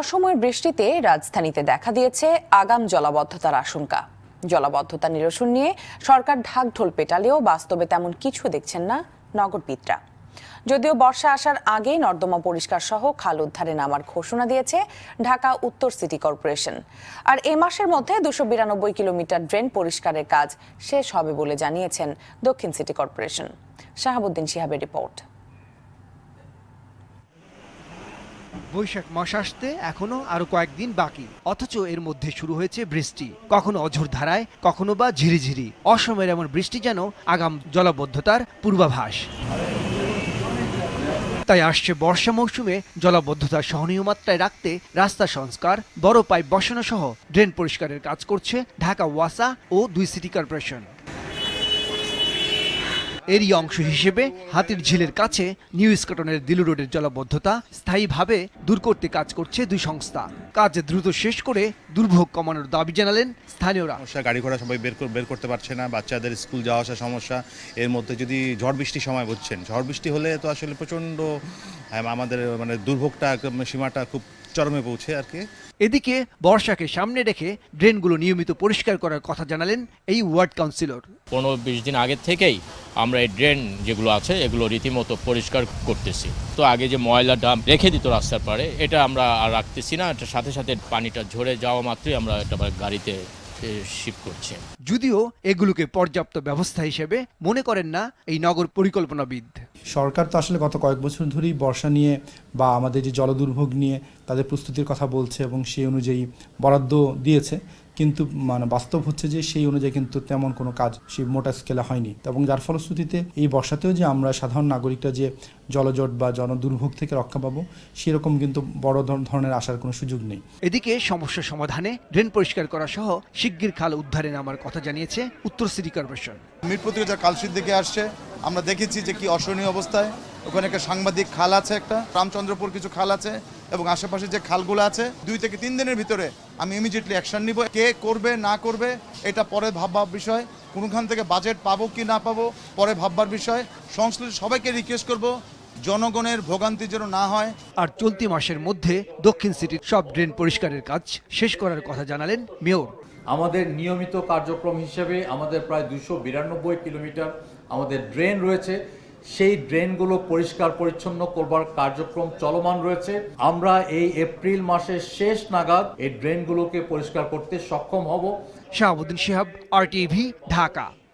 অসময়ের বৃষ্টিতে রাজধানীতে দেখা দিয়েছে আগাম জলাবদ্ধতার আশঙ্কা জলাবদ্ধতা নিরসন নিয়ে সরকার ঢাকঢোল পেটালেও বাস্তবে তেমন কিছু দেখছেন না নগরবিদরা যদিও বর্ষা আসার আগেই নর্দমা পরিষ্কার সহ খাল উদ্ধারে নামার ঘোষণা দিয়েছে ঢাকা উত্তর সিটি কর্পোরেশন আর এ মাসের মধ্যে দুশো বিরানব্বই কিলোমিটার ড্রেন পরিষ্কারের কাজ শেষ হবে বলে জানিয়েছেন দক্ষিণ সিটি কর্পোরেশন শাহাবুদ্দিন সিহাবের রিপোর্ট বৈশাখ মাস আসতে এখনও আরও কয়েকদিন বাকি অথচ এর মধ্যে শুরু হয়েছে বৃষ্টি কখনো অঝোর ধারায় কখনো বা ঝিরিঝিরি অসমের এমন বৃষ্টি যেন আগাম জলাবদ্ধতার পূর্বাভাস তাই আসছে বর্ষা মৌসুমে জলাবদ্ধতা সহনীয় মাত্রায় রাখতে রাস্তা সংস্কার বড় পাইপ বসানো সহ ড্রেন পরিষ্কারের কাজ করছে ঢাকা ওয়াসা ও দুই সিটি কর্পোরেশন এরই অংশ হিসেবে হাতির ঝিলের কাছে নিউ স্কটনের দিলু রোডের জলাবদ্ধতা স্থায়ীভাবে দূর করতে কাজ করছে দুই সংস্থা কাজ দ্রুত শেষ করে দুর্ভোগ কমানোর দাবি জানালেন স্থানীয়রা গাড়ি ঘোড়া সবাই বের বের করতে পারছে না বাচ্চাদের স্কুল যাওয়া আসা সমস্যা এর মধ্যে যদি ঝড় বৃষ্টি সময় বুঝছেন ঝড় বৃষ্টি হলে তো আসলে প্রচণ্ড হ্যাঁ, আমাদের মানে দুর্ভোগটা সীমাটা খুব চরমে পৌঁছে আর কি এদিকে বর্ষাকে সামনে রেখে ড্রেনগুলো নিয়মিত পরিষ্কার করার কথা জানালেন এই ওয়ার্ড কাউন্সিলর পনেরো বিশ দিন আগের থেকেই আমরা এই ড্রেন যেগুলো আছে এগুলো রীতিমতো পরিষ্কার করতেছি তো আগে যে ময়লা ডাম রেখে দিত রাস্তার পাড়ে এটা আমরা আর রাখতেছি না এটা সাথে সাথে পানিটা ঝরে যাওয়া মাত্রই আমরা এটা গাড়িতে শিপ করছে যদিও এগুলোকে পর্যাপ্ত ব্যবস্থা হিসেবে মনে করেন না এই নগর পরিকল্পনাবিদ সরকার তো আসলে গত কয়েক বছর ধরেই বর্ষা নিয়ে বা আমাদের যে জলদুর্ভোগ নিয়ে তাদের প্রস্তুতির কথা বলছে এবং সেই অনুযায়ী বরাদ্দ দিয়েছে কিন্তু মানে বাস্তব হচ্ছে যে সেই অনুযায়ী কিন্তু তেমন কোনো কাজ সেই মোটা স্কেলে হয়নি এবং যার ফলশ্রুতিতে এই বর্ষাতেও যে আমরা সাধারণ নাগরিকরা যে জলজট বা জনদুর্ভোগ থেকে রক্ষা পাবো সেরকম কিন্তু বড় ধরনের আসার কোনো সুযোগ নেই এদিকে সমস্যা সমাধানে ড্রেন পরিষ্কার করা সহ শিগগির খাল উদ্ধারে নামার কথা জানিয়েছে উত্তর সিটি কর্পোরেশন মিরপুর থেকে যা কালশির দিকে আসছে আমরা দেখেছি যে কি অসহনীয় অবস্থায় ওখানে একটা সাংবাদিক খাল আছে একটা রামচন্দ্রপুর কিছু খাল আছে এবং আশেপাশে যে খালগুলো আছে দুই থেকে তিন দিনের ভিতরে আমি ইমিডিয়েটলি অ্যাকশন নিব কে করবে না করবে এটা পরে ভাববার বিষয় কোনোখান থেকে বাজেট পাবো কি না পাবো পরে ভাববার বিষয় সংশ্লিষ্ট সবাইকে রিকোয়েস্ট করব জনগণের ভোগান্তি যেন না হয় আর চলতি মাসের মধ্যে দক্ষিণ সিটির সব ড্রেন পরিষ্কারের কাজ শেষ করার কথা জানালেন মেয়র আমাদের নিয়মিত কার্যক্রম হিসেবে আমাদের প্রায় দুশো বিরানব্বই কিলোমিটার আমাদের ড্রেন রয়েছে সেই ড্রেনগুলো পরিষ্কার পরিচ্ছন্ন করবার কার্যক্রম চলমান রয়েছে আমরা এই এপ্রিল মাসের শেষ নাগাদ এই ড্রেনগুলোকে পরিষ্কার করতে সক্ষম হব শাহাবুদ্দিন শিহাব আর টিভি ঢাকা